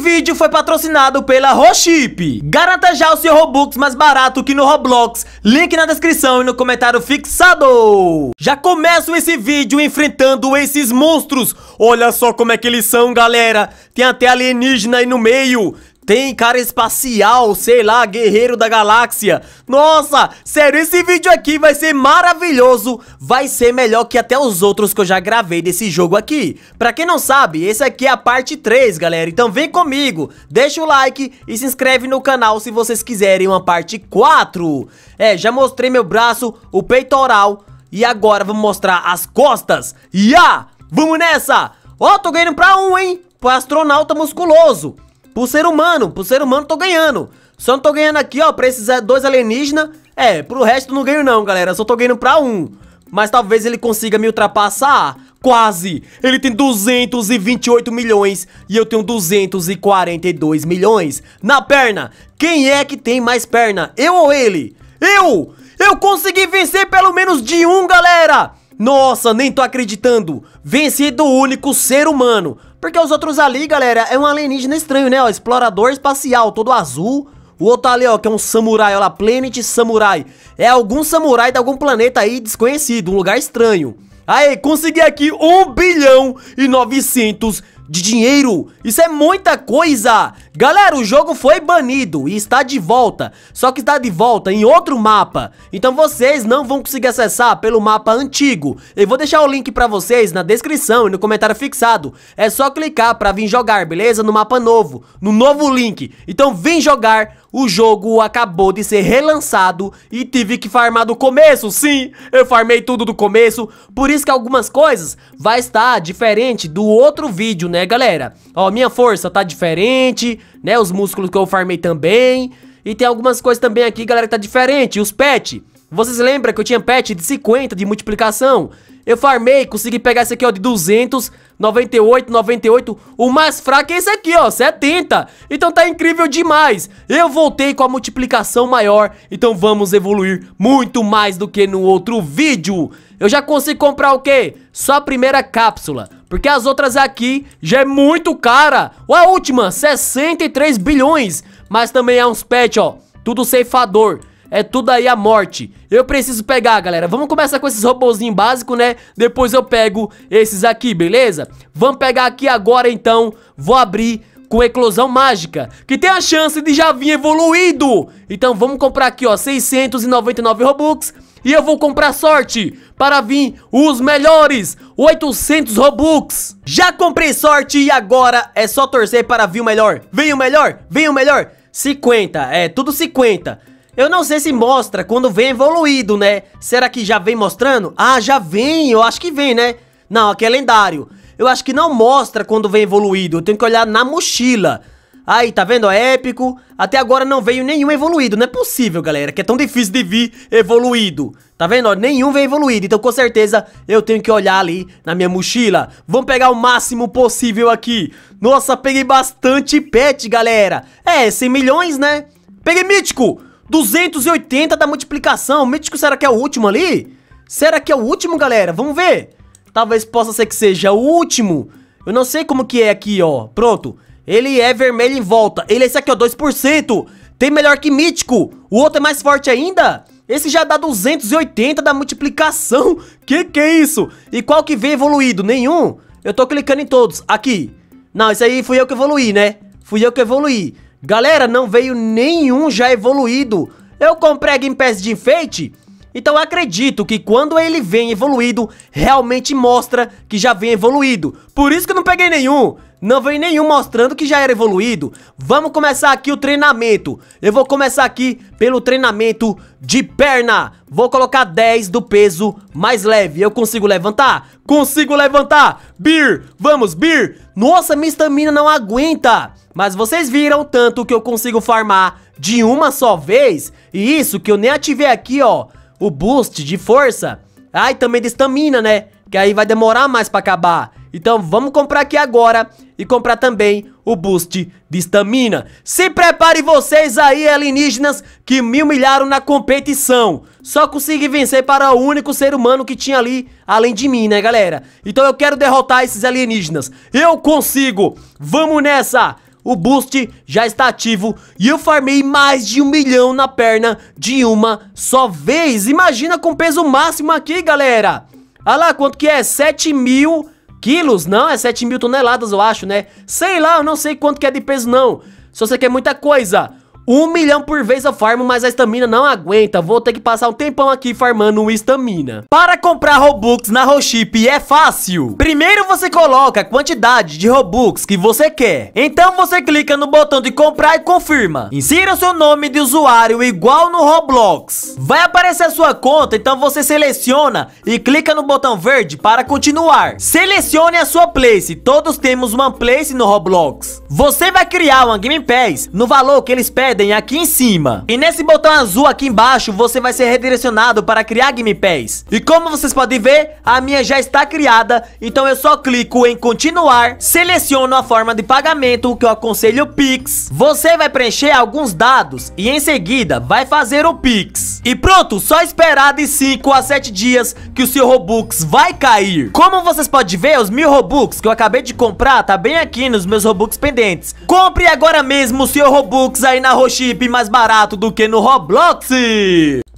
vídeo foi patrocinado pela RoShip, Garanta já o seu Robux mais barato que no Roblox. Link na descrição e no comentário fixado. Já começo esse vídeo enfrentando esses monstros. Olha só como é que eles são, galera. Tem até alienígena aí no meio. Tem cara espacial, sei lá, guerreiro da galáxia. Nossa, sério, esse vídeo aqui vai ser maravilhoso. Vai ser melhor que até os outros que eu já gravei desse jogo aqui. Pra quem não sabe, esse aqui é a parte 3, galera. Então vem comigo, deixa o like e se inscreve no canal se vocês quiserem uma parte 4. É, já mostrei meu braço, o peitoral e agora vamos mostrar as costas. Ya! Yeah! Vamos nessa! Ó, oh, tô ganhando pra um, hein? Pro astronauta musculoso. Pro ser humano, pro ser humano tô ganhando. Só não tô ganhando aqui, ó, pra esses eh, dois alienígenas. É, pro resto não ganho não, galera. Só tô ganhando pra um. Mas talvez ele consiga me ultrapassar. Quase! Ele tem 228 milhões e eu tenho 242 milhões. Na perna, quem é que tem mais perna? Eu ou ele? Eu! Eu consegui vencer pelo menos de um, galera! Nossa, nem tô acreditando. Venci do único ser humano. Porque os outros ali, galera, é um alienígena estranho, né, ó, explorador espacial, todo azul. O outro ali, ó, que é um samurai, olha lá, Planet Samurai. É algum samurai de algum planeta aí desconhecido, um lugar estranho. Aí, consegui aqui 1 bilhão e 900 de dinheiro. Isso é muita coisa. Galera, o jogo foi banido e está de volta. Só que está de volta em outro mapa. Então vocês não vão conseguir acessar pelo mapa antigo. Eu vou deixar o link para vocês na descrição e no comentário fixado. É só clicar para vir jogar, beleza? No mapa novo, no novo link. Então vem jogar. O jogo acabou de ser relançado e tive que farmar do começo, sim, eu farmei tudo do começo, por isso que algumas coisas vai estar diferente do outro vídeo, né? né, galera? Ó, minha força tá diferente, né? Os músculos que eu farmei também. E tem algumas coisas também aqui, galera, que tá diferente. Os pets. Vocês lembram que eu tinha pet de 50 de multiplicação? Eu farmei, consegui pegar esse aqui, ó, de 200, 98, 98. O mais fraco é esse aqui, ó, 70. Então tá incrível demais. Eu voltei com a multiplicação maior, então vamos evoluir muito mais do que no outro vídeo eu já consigo comprar o quê? Só a primeira cápsula. Porque as outras aqui já é muito cara. Ou a última, 63 bilhões. Mas também é uns pets, ó. Tudo ceifador. É tudo aí a morte. Eu preciso pegar, galera. Vamos começar com esses robôzinhos básicos, né? Depois eu pego esses aqui, beleza? Vamos pegar aqui agora, então. Vou abrir com eclosão mágica, que tem a chance de já vir evoluído. Então vamos comprar aqui, ó, 699 Robux. E eu vou comprar sorte para vir os melhores 800 Robux. Já comprei sorte e agora é só torcer para vir o melhor. Vem o melhor, vem o melhor. 50, é tudo 50. Eu não sei se mostra quando vem evoluído, né? Será que já vem mostrando? Ah, já vem, eu acho que vem, né? Não, aqui é lendário eu acho que não mostra quando vem evoluído. Eu tenho que olhar na mochila. Aí, tá vendo? É épico. Até agora não veio nenhum evoluído. Não é possível, galera, que é tão difícil de vir evoluído. Tá vendo? Ó, nenhum veio evoluído. Então, com certeza, eu tenho que olhar ali na minha mochila. Vamos pegar o máximo possível aqui. Nossa, peguei bastante pet, galera. É, 100 milhões, né? Peguei mítico. 280 da multiplicação. Mítico, será que é o último ali? Será que é o último, galera? Vamos ver. Talvez possa ser que seja o último. Eu não sei como que é aqui, ó. Pronto. Ele é vermelho em volta. Ele é esse aqui, ó, 2%. Tem melhor que mítico. O outro é mais forte ainda. Esse já dá 280 da multiplicação. Que que é isso? E qual que vem evoluído? Nenhum. Eu tô clicando em todos. Aqui. Não, isso aí fui eu que evoluí, né? Fui eu que evoluí. Galera, não veio nenhum já evoluído. Eu comprei a Game Pass de enfeite então eu acredito que quando ele vem evoluído, realmente mostra que já vem evoluído. Por isso que eu não peguei nenhum. Não veio nenhum mostrando que já era evoluído. Vamos começar aqui o treinamento. Eu vou começar aqui pelo treinamento de perna. Vou colocar 10 do peso mais leve. Eu consigo levantar? Consigo levantar. Bir, vamos, bir. Nossa, minha estamina não aguenta. Mas vocês viram tanto que eu consigo farmar de uma só vez? E isso que eu nem ativei aqui, ó o boost de força. Ah, e também de estamina, né? Que aí vai demorar mais pra acabar. Então vamos comprar aqui agora e comprar também o boost de estamina. Se prepare vocês aí, alienígenas, que me humilharam na competição. Só consegui vencer para o único ser humano que tinha ali, além de mim, né, galera? Então eu quero derrotar esses alienígenas. Eu consigo! Vamos nessa! O boost já está ativo e eu farmei mais de um milhão na perna de uma só vez. Imagina com peso máximo aqui, galera. Olha lá, quanto que é? 7 mil quilos? Não, é 7 mil toneladas, eu acho, né? Sei lá, eu não sei quanto que é de peso, não. Se você quer é muita coisa. Um milhão por vez eu farmo, mas a estamina não aguenta. Vou ter que passar um tempão aqui farmando uma estamina. Para comprar Robux na Roship é fácil. Primeiro você coloca a quantidade de Robux que você quer. Então você clica no botão de comprar e confirma. Insira o seu nome de usuário igual no Roblox. Vai aparecer a sua conta, então você seleciona e clica no botão verde para continuar. Selecione a sua place. Todos temos uma place no Roblox. Você vai criar uma Game Pass no valor que eles pedem Eden aqui em cima. E nesse botão azul aqui embaixo, você vai ser redirecionado para criar gameplays. E como vocês podem ver, a minha já está criada, então eu só clico em continuar, seleciono a forma de pagamento, que eu aconselho Pix. Você vai preencher alguns dados e em seguida vai fazer o Pix. E pronto, só esperar de 5 a 7 dias que o seu Robux vai cair. Como vocês podem ver, os mil Robux que eu acabei de comprar, tá bem aqui nos meus Robux pendentes. Compre agora mesmo o seu Robux aí na roxa chip mais barato do que no Roblox.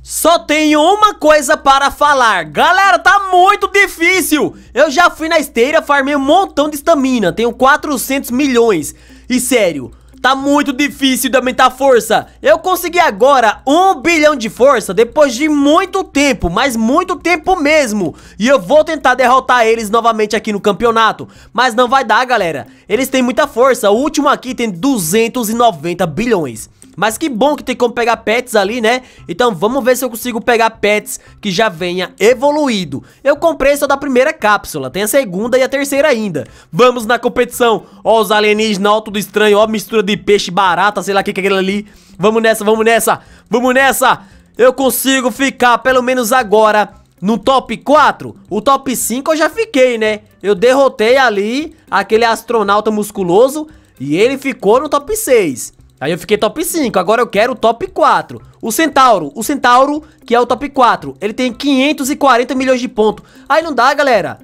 Só tenho uma coisa para falar Galera, tá muito difícil Eu já fui na esteira, farmei um montão de estamina Tenho 400 milhões E sério, tá muito difícil de aumentar a força Eu consegui agora 1 bilhão de força Depois de muito tempo, mas muito tempo mesmo E eu vou tentar derrotar eles novamente aqui no campeonato Mas não vai dar, galera Eles têm muita força O último aqui tem 290 bilhões mas que bom que tem como pegar pets ali, né? Então vamos ver se eu consigo pegar pets que já venha evoluído. Eu comprei só da primeira cápsula, tem a segunda e a terceira ainda. Vamos na competição. Ó os alienígenas, ó tudo estranho, ó mistura de peixe barata, sei lá o que que é aquilo ali. Vamos nessa, vamos nessa, vamos nessa. Eu consigo ficar, pelo menos agora, no top 4. O top 5 eu já fiquei, né? Eu derrotei ali aquele astronauta musculoso e ele ficou no top 6. Aí eu fiquei top 5, agora eu quero o top 4 O Centauro, o Centauro que é o top 4 Ele tem 540 milhões de pontos Aí não dá galera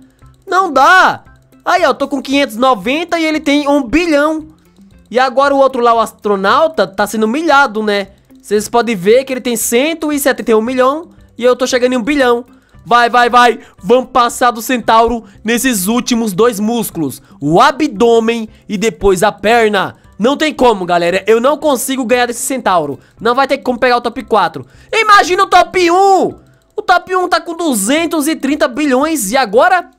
Não dá Aí ó, eu tô com 590 e ele tem 1 bilhão E agora o outro lá, o astronauta, tá sendo humilhado né Vocês podem ver que ele tem 171 milhão E eu tô chegando em 1 bilhão Vai, vai, vai, vamos passar do Centauro nesses últimos dois músculos O abdômen e depois a perna não tem como, galera. Eu não consigo ganhar desse centauro. Não vai ter como pegar o top 4. Imagina o top 1! O top 1 tá com 230 bilhões e agora...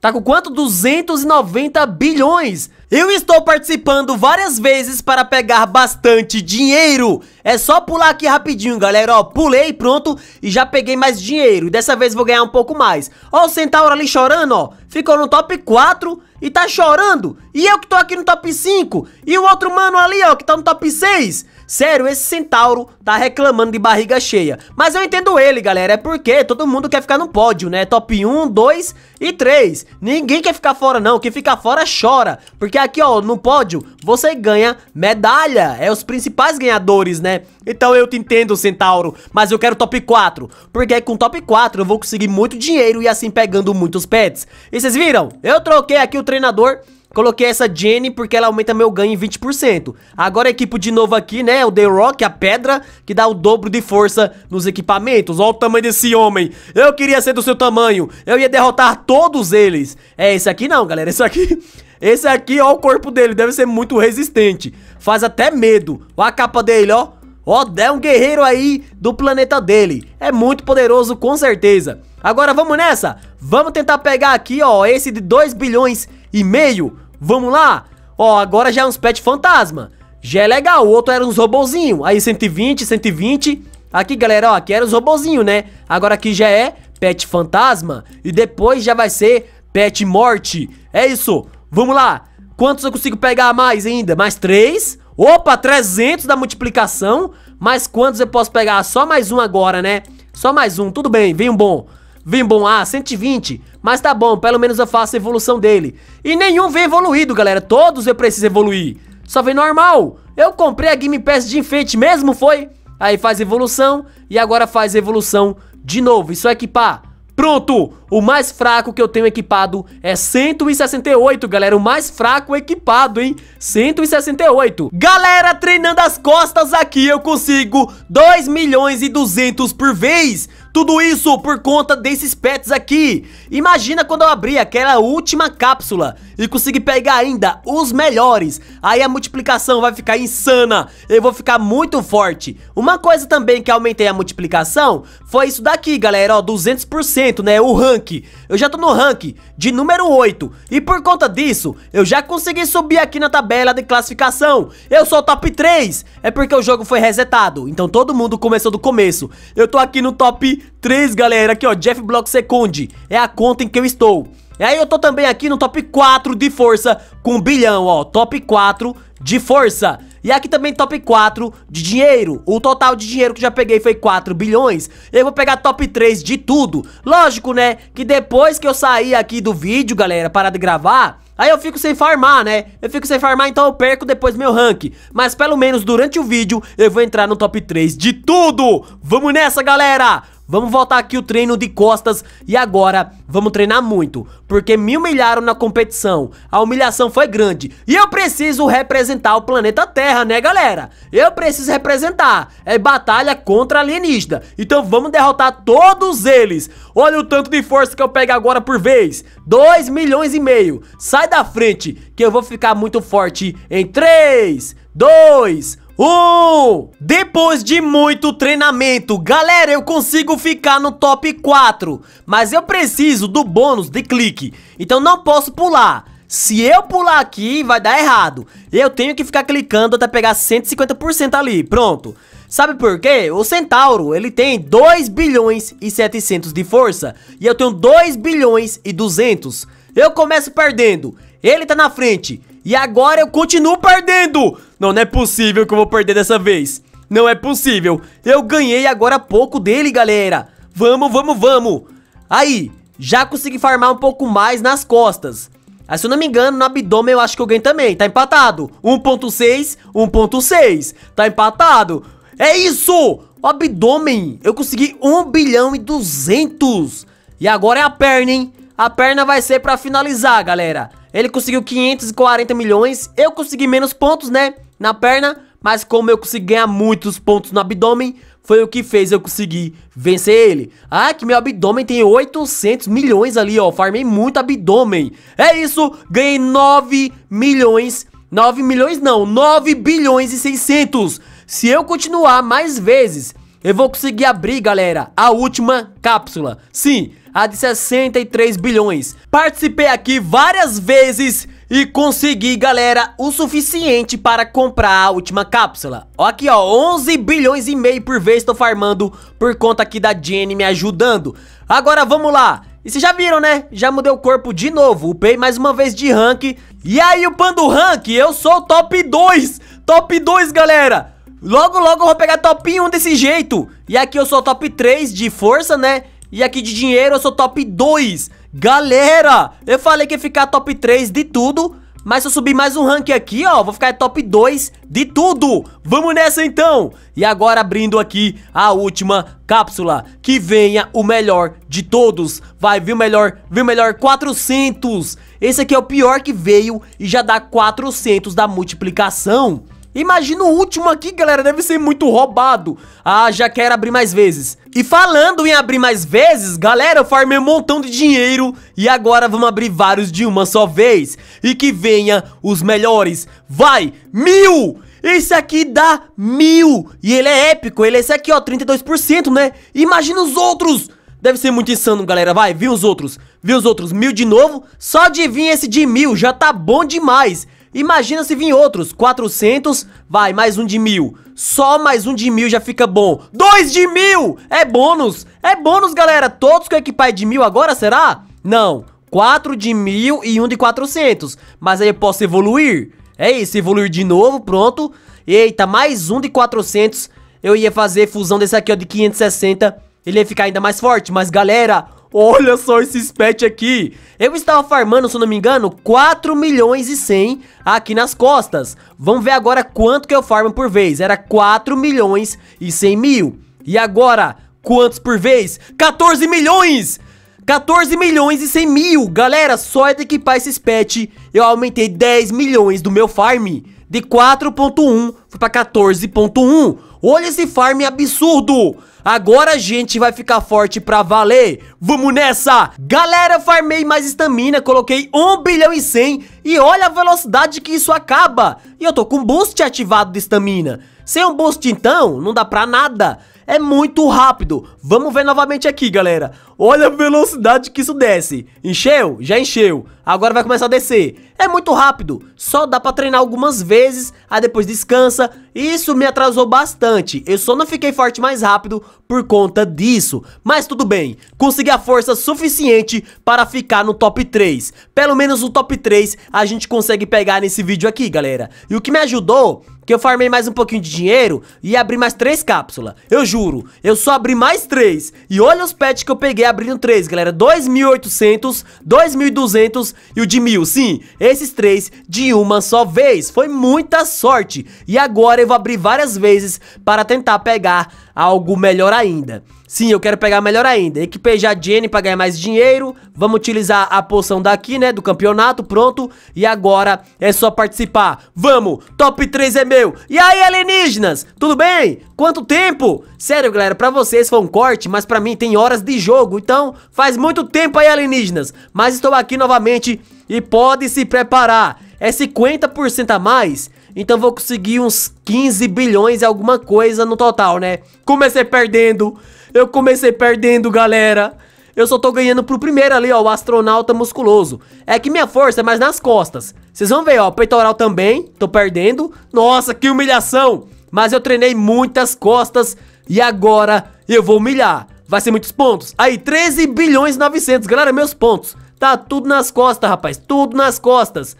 Tá com quanto? 290 bilhões. Eu estou participando várias vezes para pegar bastante dinheiro. É só pular aqui rapidinho, galera. Ó, pulei, pronto, e já peguei mais dinheiro. E dessa vez vou ganhar um pouco mais. Ó o Centauro ali chorando, ó. Ficou no top 4 e tá chorando. E eu que tô aqui no top 5. E o outro mano ali, ó, que tá no top 6 Sério, esse centauro tá reclamando de barriga cheia. Mas eu entendo ele, galera. É porque todo mundo quer ficar no pódio, né? Top 1, 2 e 3. Ninguém quer ficar fora, não. Quem fica fora chora. Porque aqui, ó, no pódio, você ganha medalha. É os principais ganhadores, né? Então eu te entendo, centauro. Mas eu quero top 4. Porque com top 4 eu vou conseguir muito dinheiro e assim pegando muitos pets. E vocês viram? Eu troquei aqui o treinador Coloquei essa Jenny porque ela aumenta meu ganho em 20%. Agora equipo de novo aqui, né? O The Rock, a pedra, que dá o dobro de força nos equipamentos. Olha o tamanho desse homem. Eu queria ser do seu tamanho. Eu ia derrotar todos eles. É, esse aqui não, galera. Esse aqui... Esse aqui, ó, o corpo dele deve ser muito resistente. Faz até medo. Olha a capa dele, ó. Ó, é um guerreiro aí do planeta dele. É muito poderoso, com certeza. Agora vamos nessa? Vamos tentar pegar aqui, ó, esse de 2 bilhões e meio. Vamos lá? Ó, agora já é uns pets fantasma. Já é legal, o outro era uns robozinho. Aí 120, 120. Aqui, galera, ó, aqui era os robozinho, né? Agora aqui já é pet fantasma e depois já vai ser pet morte. É isso. Vamos lá. Quantos eu consigo pegar mais ainda? Mais três? Opa, 300 da multiplicação. Mais quantos eu posso pegar? Só mais um agora, né? Só mais um. Tudo bem, vem um bom. Vem bom, ah, 120. Mas tá bom, pelo menos eu faço a evolução dele. E nenhum vem evoluído, galera. Todos eu preciso evoluir. Só vem normal. Eu comprei a Game Pass de enfeite mesmo, foi? Aí faz evolução e agora faz evolução de novo. Isso é equipar. Pronto! O mais fraco que eu tenho equipado é 168, galera. O mais fraco equipado, hein? 168. Galera, treinando as costas aqui, eu consigo 2 milhões e 200 por vez. Tudo isso por conta desses pets aqui. Imagina quando eu abrir aquela última cápsula e conseguir pegar ainda os melhores. Aí a multiplicação vai ficar insana. Eu vou ficar muito forte. Uma coisa também que aumentei a multiplicação foi isso daqui, galera. Ó, 200%, né? O rank rank. Eu já tô no rank de número 8. E por conta disso, eu já consegui subir aqui na tabela de classificação. Eu sou top 3. É porque o jogo foi resetado. Então todo mundo começou do começo. Eu tô aqui no top 3, galera. Aqui, ó. Jeff Block Second. É a conta em que eu estou. E aí eu tô também aqui no top 4 de força com um bilhão, ó. Top 4 de força. E aqui também top 4 de dinheiro. O total de dinheiro que já peguei foi 4 bilhões. Eu vou pegar top 3 de tudo. Lógico, né? Que depois que eu sair aqui do vídeo, galera, parar de gravar... Aí eu fico sem farmar, né? Eu fico sem farmar, então eu perco depois meu rank. Mas pelo menos durante o vídeo eu vou entrar no top 3 de tudo. Vamos nessa, galera! Vamos voltar aqui o treino de costas e agora vamos treinar muito, porque me humilharam na competição. A humilhação foi grande e eu preciso representar o planeta Terra, né, galera? Eu preciso representar. É batalha contra alienígena. Então vamos derrotar todos eles. Olha o tanto de força que eu pego agora por vez. 2 milhões e meio. Sai da frente que eu vou ficar muito forte em 3, 2, 1. 1! Depois de muito treinamento, galera, eu consigo ficar no top 4, mas eu preciso do bônus de clique, então não posso pular. Se eu pular aqui, vai dar errado. Eu tenho que ficar clicando até pegar 150% ali, pronto. Sabe por quê? O Centauro, ele tem 2 bilhões e 700 de força, e eu tenho 2 bilhões e 200. Eu começo perdendo, ele tá na frente, e agora eu continuo perdendo. Não, não é possível que eu vou perder dessa vez. Não é possível. Eu ganhei agora há pouco dele, galera. Vamos, vamos, vamos. Aí, já consegui farmar um pouco mais nas costas. Aí, ah, se eu não me engano, no abdômen eu acho que eu ganho também. Tá empatado. 1.6, 1.6. Tá empatado. É isso! O abdômen, eu consegui 1 bilhão e 200. E agora é a perna, hein? A perna vai ser pra finalizar, galera. Ele conseguiu 540 milhões. Eu consegui menos pontos, né? Na perna. Mas como eu consegui ganhar muitos pontos no abdômen, foi o que fez eu conseguir vencer ele. Ah, que meu abdômen tem 800 milhões ali, ó. Farmei muito abdômen. É isso, ganhei 9 milhões. 9 milhões não, 9 bilhões e 600. Se eu continuar mais vezes, eu vou conseguir abrir, galera, a última cápsula. Sim, a de 63 bilhões. Participei aqui várias vezes e consegui, galera, o suficiente para comprar a última cápsula. Ó aqui, ó, 11 bilhões e meio por vez estou farmando por conta aqui da Jenny me ajudando. Agora vamos lá. E vocês já viram, né? Já mudei o corpo de novo, upei mais uma vez de rank. E aí, upando rank, eu sou top 2. Top 2, galera. Logo, logo eu vou pegar top 1 desse jeito. E aqui eu sou top 3 de força, né? E aqui de dinheiro eu sou top 2 Galera, eu falei que ia ficar top 3 de tudo Mas se eu subir mais um rank aqui, ó Vou ficar top 2 de tudo Vamos nessa então E agora abrindo aqui a última cápsula Que venha o melhor de todos Vai, viu melhor, viu melhor 400 Esse aqui é o pior que veio E já dá 400 da multiplicação Imagina o último aqui, galera, deve ser muito roubado. Ah, já quero abrir mais vezes. E falando em abrir mais vezes, galera, eu farmei um montão de dinheiro e agora vamos abrir vários de uma só vez. E que venha os melhores. Vai, mil! Esse aqui dá mil e ele é épico, ele é esse aqui, ó, 32%, né? Imagina os outros! Deve ser muito insano, galera, vai, viu os outros, viu os outros, mil de novo, só de vir esse de mil, já tá bom demais. Imagina se vir outros, 400, vai, mais um de mil. Só mais um de mil já fica bom. Dois de mil! É bônus! É bônus, galera! Todos que equipar de mil agora, será? Não, quatro de mil e um de 400. Mas aí eu posso evoluir. É isso, evoluir de novo, pronto. Eita, mais um de 400. Eu ia fazer fusão desse aqui, ó, de 560. Ele ia ficar ainda mais forte, mas galera... Olha só esse pets aqui. Eu estava farmando, se não me engano, 4 milhões e 100 aqui nas costas. Vamos ver agora quanto que eu farmo por vez. Era 4 milhões e 100 mil. E agora, quantos por vez? 14 milhões! 14 milhões e 100 mil. Galera, só é de equipar esse pets, eu aumentei 10 milhões do meu farm. De 4.1 foi para 14.1. Olha esse farm absurdo! Agora a gente vai ficar forte pra valer Vamos nessa! Galera, farmei mais estamina Coloquei 1 bilhão e 100 E olha a velocidade que isso acaba E eu tô com boost ativado de estamina Sem um boost então, não dá pra nada é muito rápido. Vamos ver novamente aqui, galera. Olha a velocidade que isso desce. Encheu? Já encheu agora vai começar a descer. É muito rápido, só dá pra treinar algumas vezes, aí depois descansa. Isso me atrasou bastante, eu só não fiquei forte mais rápido por conta disso. Mas tudo bem, consegui a força suficiente para ficar no top 3. Pelo menos o top 3 a gente consegue pegar nesse vídeo aqui, galera. E o que me ajudou que eu farmei mais um pouquinho de dinheiro e abri mais três cápsulas. Eu juro, eu só abri mais três. E olha os pets que eu peguei abrindo três, galera. 2.800, 2.200 e o de mil, sim, esses três de uma só vez. Foi muita sorte. E agora eu vou abrir várias vezes para tentar pegar algo melhor ainda. Sim, eu quero pegar melhor ainda. Equipei já a Jenny pra ganhar mais dinheiro. Vamos utilizar a poção daqui, né? Do campeonato, pronto. E agora é só participar. Vamos, top 3 é meu. E aí, alienígenas? Tudo bem? Quanto tempo? Sério, galera, pra vocês foi um corte, mas pra mim tem horas de jogo. Então, faz muito tempo aí, alienígenas. Mas estou aqui novamente e pode se preparar. É 50% a mais então vou conseguir uns 15 bilhões e alguma coisa no total, né? Comecei perdendo. Eu comecei perdendo, galera. Eu só tô ganhando pro primeiro ali, ó, o astronauta musculoso. É que minha força é mais nas costas. Vocês vão ver, ó, peitoral também, tô perdendo. Nossa, que humilhação! Mas eu treinei muitas costas e agora eu vou humilhar. Vai ser muitos pontos. Aí, 13 bilhões e 900, galera, meus pontos. Tá tudo nas costas, rapaz, tudo nas costas.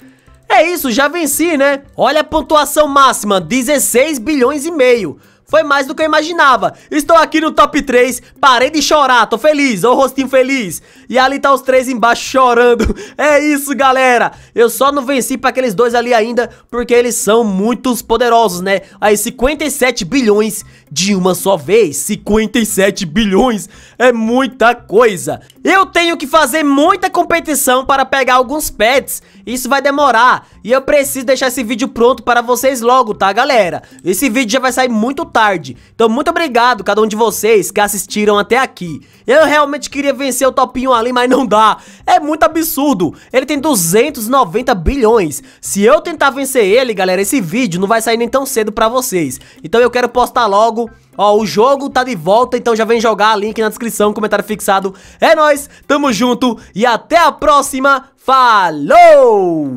É isso, já venci, né? Olha a pontuação máxima, 16 bilhões e meio. Foi mais do que eu imaginava. Estou aqui no top 3. Parei de chorar. Tô feliz. Ó, o rostinho feliz. E ali tá os três embaixo chorando. É isso, galera. Eu só não venci pra aqueles dois ali ainda. Porque eles são muito poderosos, né? Aí, 57 bilhões de uma só vez. 57 bilhões. É muita coisa. Eu tenho que fazer muita competição para pegar alguns pets. Isso vai demorar. E eu preciso deixar esse vídeo pronto para vocês logo, tá, galera? Esse vídeo já vai sair muito tarde tarde. Então muito obrigado cada um de vocês que assistiram até aqui. Eu realmente queria vencer o Topinho ali, mas não dá. É muito absurdo. Ele tem 290 bilhões. Se eu tentar vencer ele, galera, esse vídeo não vai sair nem tão cedo pra vocês. Então eu quero postar logo... Ó, o jogo tá de volta, então já vem jogar, link na descrição, comentário fixado. É nóis, tamo junto e até a próxima. Falou!